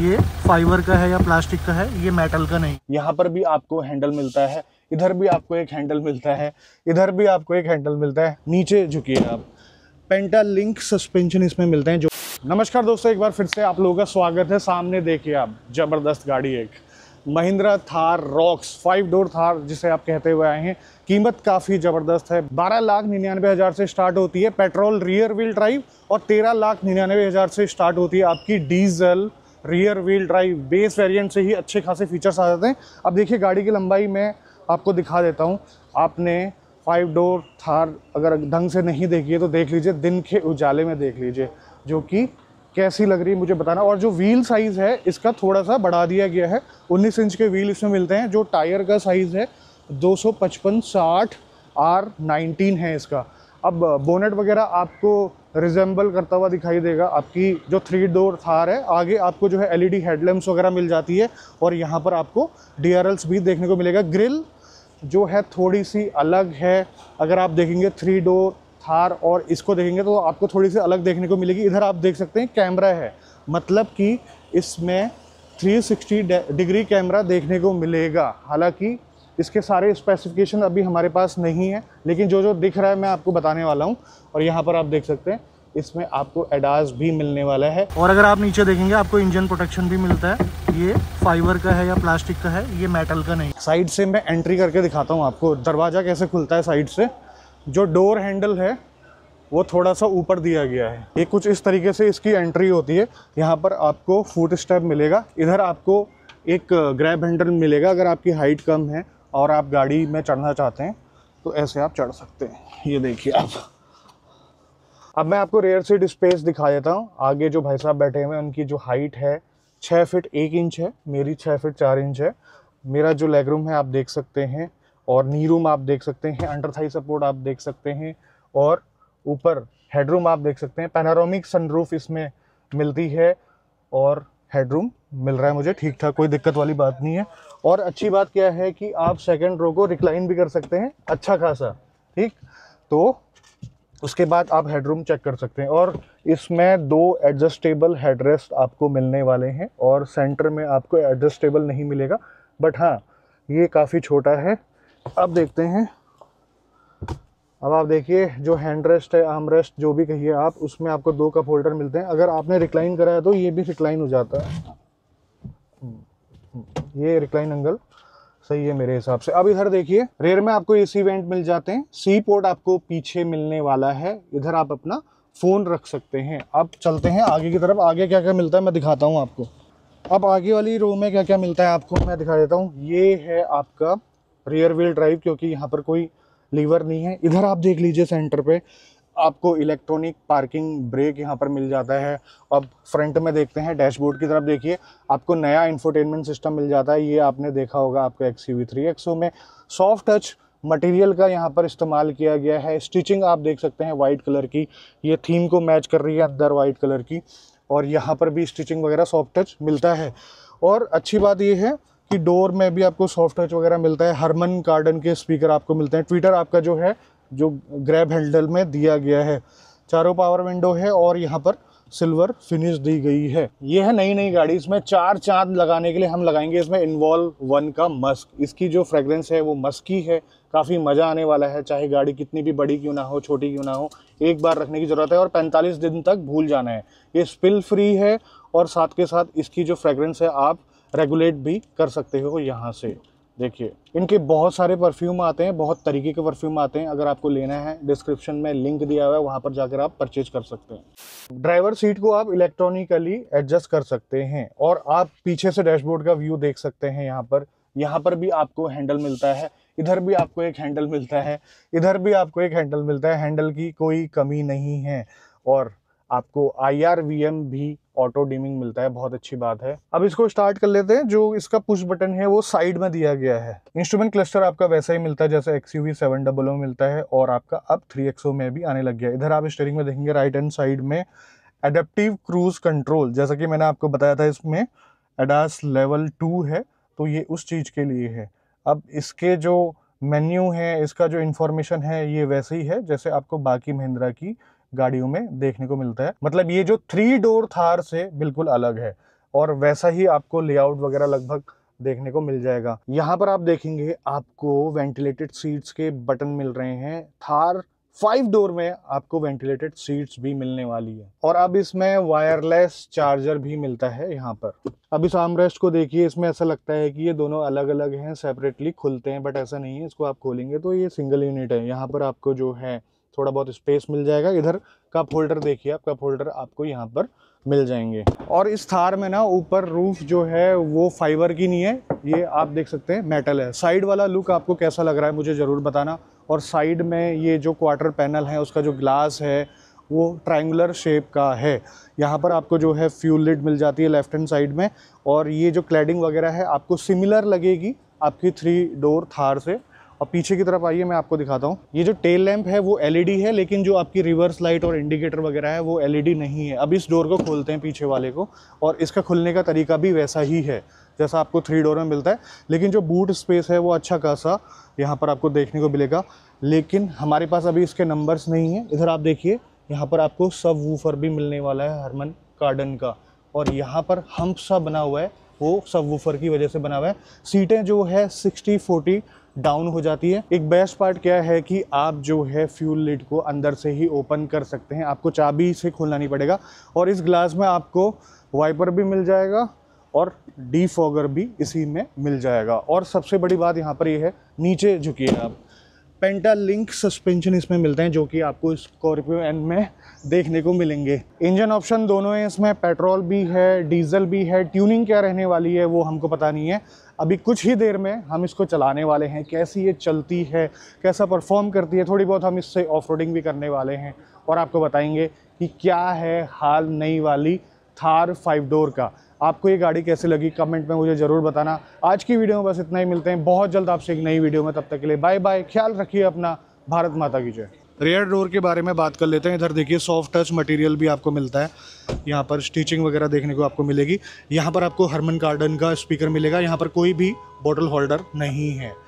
ये फाइबर का है या प्लास्टिक का है ये मेटल का नहीं यहाँ पर भी आपको हैंडल मिलता है इधर भी आपको एक हैंडल मिलता है इधर भी आपको एक हैंडल मिलता है नीचे झुकी आप पेंटा लिंक सस्पेंशन इसमें मिलते हैं जो नमस्कार दोस्तों एक बार फिर से आप लोगों का स्वागत है सामने देखिए आप जबरदस्त गाड़ी एक Mahindra Thar Roxx five door Thar जिसे आप कहते हुए आए हैं कीमत काफ़ी ज़बरदस्त है बारह लाख निन्यानवे हज़ार से स्टार्ट होती है पेट्रोल रियर व्हील ड्राइव और तेरह लाख निन्यानवे हज़ार से स्टार्ट होती है आपकी diesel rear wheel drive base variant से ही अच्छे खासे फीचर्स आ जाते हैं अब देखिए गाड़ी की लंबाई मैं आपको दिखा देता हूँ आपने फाइव डोर थार अगर ढंग से नहीं देखी है तो देख लीजिए दिन के उजाले में देख लीजिए जो कि कैसी लग रही है मुझे बताना और जो व्हील साइज़ है इसका थोड़ा सा बढ़ा दिया गया है उन्नीस इंच के व्हील इसमें मिलते हैं जो टायर का साइज़ है पचपन साठ आर नाइनटीन है इसका अब बोनेट वगैरह आपको रिजेंबल करता हुआ दिखाई देगा आपकी जो थ्री डोर थार है आगे आपको जो है एलईडी हेडलैम्प्स वगैरह मिल जाती है और यहाँ पर आपको डी भी देखने को मिलेगा ग्रिल जो है थोड़ी सी अलग है अगर आप देखेंगे थ्री डोर थार और इसको देखेंगे तो आपको थोड़ी सी अलग देखने को मिलेगी इधर आप देख सकते हैं कैमरा है मतलब कि इसमें 360 डिग्री कैमरा देखने को मिलेगा हालांकि इसके सारे स्पेसिफिकेशन अभी हमारे पास नहीं है लेकिन जो जो दिख रहा है मैं आपको बताने वाला हूँ और यहाँ पर आप देख सकते हैं इसमें आपको एडास भी मिलने वाला है और अगर आप नीचे देखेंगे आपको इंजन प्रोटेक्शन भी मिलता है ये फाइबर का है या प्लास्टिक का है ये मेटल का नहीं साइड से मैं एंट्री करके दिखाता हूँ आपको दरवाज़ा कैसे खुलता है साइड से जो डोर हैंडल है वो थोड़ा सा ऊपर दिया गया है ये कुछ इस तरीके से इसकी एंट्री होती है यहाँ पर आपको फुट स्टेप मिलेगा इधर आपको एक ग्रैब हैंडल मिलेगा अगर आपकी हाइट कम है और आप गाड़ी में चढ़ना चाहते हैं तो ऐसे आप चढ़ सकते हैं ये देखिए आप अब मैं आपको रेयर सीट स्पेस दिखा देता हूँ आगे जो भाई साहब बैठे हुए हैं उनकी जो हाइट है छः फिट एक इंच है मेरी छः फिट चार इंच है मेरा जो लेग रूम है आप देख सकते हैं और नी रूम आप देख सकते हैं अंडर थाई सपोर्ट आप देख सकते हैं और ऊपर हेडरूम आप देख सकते हैं पैनारोमिक सनरूफ इसमें मिलती है और हेडरूम मिल रहा है मुझे ठीक ठाक कोई दिक्कत वाली बात नहीं है और अच्छी बात क्या है कि आप सेकेंड रो को रिक्लाइन भी कर सकते हैं अच्छा खासा ठीक तो उसके बाद आप हेडरूम चेक कर सकते हैं और इसमें दो एडजस्टेबल हेडरेस्ट आपको मिलने वाले हैं और सेंटर में आपको एडजस्टेबल नहीं मिलेगा बट हाँ ये काफ़ी छोटा है अब देखते हैं अब आप देखिए जो हैंड रेस्ट है आर्म रेस्ट जो भी कहिए आप उसमें आपको दो कप होल्डर मिलते हैं अगर आपने रिक्लाइन कराया तो ये भी रिक्लाइन हो जाता है हम्म, हम्म, ये रिक्लाइन एंगल सही है मेरे हिसाब से अब इधर देखिए रेयर में आपको एसी वेंट मिल जाते हैं सी पोर्ट आपको पीछे मिलने वाला है इधर आप अपना फ़ोन रख सकते हैं अब चलते हैं आगे की तरफ आगे क्या क्या मिलता है मैं दिखाता हूँ आपको अब आगे वाली रो में क्या क्या मिलता है आपको मैं दिखा देता हूँ ये है आपका रेयर व्हील ड्राइव क्योंकि यहाँ पर कोई लीवर नहीं है इधर आप देख लीजिए सेंटर पे आपको इलेक्ट्रॉनिक पार्किंग ब्रेक यहाँ पर मिल जाता है अब फ्रंट में देखते हैं डैशबोर्ड की तरफ देखिए आपको नया इंफोटेनमेंट सिस्टम मिल जाता है ये आपने देखा होगा आपके एक्स वी थ्री एक्सो में सॉफ्ट टच मटेरियल का यहाँ पर इस्तेमाल किया गया है स्टिचिंग आप देख सकते हैं वाइट कलर की ये थीम को मैच कर रही है अंदर वाइट कलर की और यहाँ पर भी स्टिचिंग वगैरह सॉफ्ट टच मिलता है और अच्छी बात ये है डोर में भी आपको सॉफ्ट टच वगैरह मिलता है हरमन कार्डन के स्पीकर आपको मिलते हैं ट्विटर आपका जो है जो ग्रैब हैंडल में दिया गया है चारों पावर विंडो है और यहाँ पर सिल्वर फिनिश दी गई है ये है नई नई गाड़ी इसमें चार चांद लगाने के लिए हम लगाएंगे इसमें इन्वॉल्व वन का मस्क इसकी जो फ्रेग्रेंस है वो मस्की है काफ़ी मज़ा आने वाला है चाहे गाड़ी कितनी भी बड़ी क्यों ना हो छोटी क्यों ना हो एक बार रखने की ज़रूरत है और 45 दिन तक भूल जाना है ये स्पिल फ्री है और साथ के साथ इसकी जो फ्रेग्रेंस है आप रेगुलेट भी कर सकते हो यहाँ से देखिए इनके बहुत सारे परफ्यूम आते हैं बहुत तरीके के परफ्यूम आते हैं अगर आपको लेना है डिस्क्रिप्शन में लिंक दिया हुआ है वहाँ पर जाकर आप परचेज कर सकते हैं ड्राइवर सीट को आप इलेक्ट्रॉनिकली एडजस्ट कर सकते हैं और आप पीछे से डैशबोर्ड का व्यू देख सकते हैं यहाँ पर यहाँ पर भी आपको हैंडल मिलता है इधर भी आपको एक हैंडल मिलता है इधर भी आपको एक हैंडल मिलता है हैंडल की कोई कमी नहीं है और आपको आई भी ऑटो डिमिंग मिलता है बहुत अच्छी बात है अब इसको स्टार्ट कर लेते हैं जो इसका पुश बटन है वो साइड में दिया गया है इंस्ट्रूमेंट क्लस्टर आपका वैसा ही मिलता है जैसे X U V seven double में मिलता है और आपका अब थ्री एक्सओ में भी आने लग गया इधर आप स्टेयरिंग में देखेंगे राइट हैंड साइड में एडेप्टिव क्रूज कंट्रोल जैसा कि मैंने आपको बताया था इसमें एडास लेवल टू है तो ये उस चीज़ के लिए है अब इसके जो मेन्यू है इसका जो इन्फॉर्मेशन है ये वैसे ही है जैसे आपको बाकी महिंद्रा की गाड़ियों में देखने को मिलता है मतलब ये जो थ्री डोर थार से बिल्कुल अलग है और वैसा ही आपको लेआउट वगैरह लगभग देखने को मिल जाएगा यहाँ पर आप देखेंगे आपको वेंटिलेटेड सीट्स के बटन मिल रहे हैं थार फाइव डोर में आपको वेंटिलेटेड सीट्स भी मिलने वाली है और अब इसमें वायरलेस चार्जर भी मिलता है यहाँ पर अब इस आमरेस्ट को देखिए इसमें ऐसा लगता है कि ये दोनों अलग अलग हैं सेपरेटली खुलते हैं बट ऐसा नहीं है इसको आप खोलेंगे तो ये सिंगल यूनिट है यहाँ पर आपको जो है थोड़ा बहुत स्पेस मिल जाएगा इधर कप होल्डर देखिए आप कप होल्डर आपको यहाँ पर मिल जाएंगे और इस थार में ना ऊपर रूफ जो है वो फाइबर की नहीं है ये आप देख सकते हैं मेटल है साइड वाला लुक आपको कैसा लग रहा है मुझे ज़रूर बताना और साइड में ये जो क्वार्टर पैनल है उसका जो ग्लास है वो ट्रायंगुलर शेप का है यहाँ पर आपको जो है फ्यूल लिड मिल जाती है लेफ्ट हैंड साइड में और ये जो क्लैडिंग वगैरह है आपको सिमिलर लगेगी आपकी थ्री डोर थार से और पीछे की तरफ आइए मैं आपको दिखाता हूँ ये जो टेल लैंप है वो एलईडी है लेकिन जो आपकी रिवर्स लाइट और इंडिकेटर वगैरह है वो एलईडी नहीं है अब इस डोर को खोलते हैं पीछे वाले को और इसका खुलने का तरीका भी वैसा ही है जैसा आपको थ्री डोर में मिलता है लेकिन जो बूट स्पेस है वो अच्छा खासा यहाँ पर आपको देखने को मिलेगा लेकिन हमारे पास अभी इसके नंबर्स नहीं हैं इधर आप देखिए यहाँ पर आपको सब वूफर भी मिलने वाला है हरमन गार्डन का और यहाँ पर हम्प सा बना हुआ है वो सब वूफर की वजह से बना हुआ है सीटें जो है सिक्सटी फोर्टी डाउन हो जाती है एक बेस्ट पार्ट क्या है कि आप जो है फ्यूल लिड को अंदर से ही ओपन कर सकते हैं आपको चाबी से खोलना नहीं पड़ेगा और इस ग्लास में आपको वाइपर भी मिल जाएगा और डी भी इसी में मिल जाएगा और सबसे बड़ी बात यहाँ पर यह है नीचे झुकी आप पेंटा लिंक सस्पेंशन इसमें मिलते हैं जो कि आपको स्कॉर्पियो एन में देखने को मिलेंगे इंजन ऑप्शन दोनों हैं इसमें पेट्रोल भी है डीजल भी है ट्यूनिंग क्या रहने वाली है वो हमको पता नहीं है अभी कुछ ही देर में हम इसको चलाने वाले हैं कैसी ये चलती है कैसा परफॉर्म करती है थोड़ी बहुत हम इससे ऑफ भी करने वाले हैं और आपको बताएंगे कि क्या है हाल नई वाली थार फाइव डोर का आपको ये गाड़ी कैसे लगी कमेंट में मुझे ज़रूर बताना आज की वीडियो में बस इतना ही मिलते हैं बहुत जल्द आपसे एक नई वीडियो में तब तक के लिए बाय बाय ख्याल रखिए अपना भारत माता की जय रेयर डोर के बारे में बात कर लेते हैं इधर देखिए सॉफ्ट टच मटेरियल भी आपको मिलता है यहाँ पर स्टिचिंग वगैरह देखने को आपको मिलेगी यहाँ पर आपको हरमन गार्डन का स्पीकर मिलेगा यहाँ पर कोई भी बॉटल होल्डर नहीं है